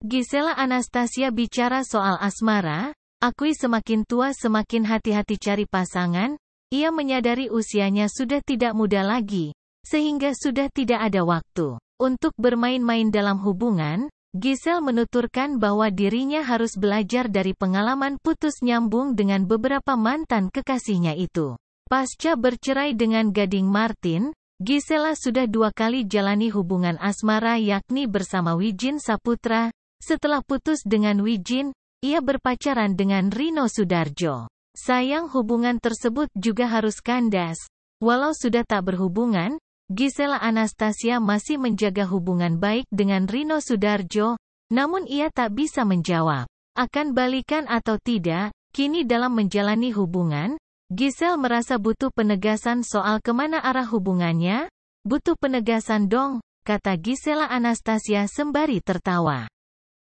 Gisela Anastasia bicara soal asmara, akui semakin tua semakin hati-hati cari pasangan, ia menyadari usianya sudah tidak muda lagi, sehingga sudah tidak ada waktu untuk bermain-main dalam hubungan. Gisel menuturkan bahwa dirinya harus belajar dari pengalaman putus nyambung dengan beberapa mantan kekasihnya itu. Pasca bercerai dengan Gading Martin, Gisela sudah dua kali jalani hubungan asmara yakni bersama Wijin Saputra, setelah putus dengan Wijin, ia berpacaran dengan Rino Sudarjo. Sayang hubungan tersebut juga harus kandas. Walau sudah tak berhubungan, Gisela Anastasia masih menjaga hubungan baik dengan Rino Sudarjo, namun ia tak bisa menjawab. Akan balikan atau tidak, kini dalam menjalani hubungan, Gisel merasa butuh penegasan soal kemana arah hubungannya, butuh penegasan dong, kata Gisela Anastasia sembari tertawa.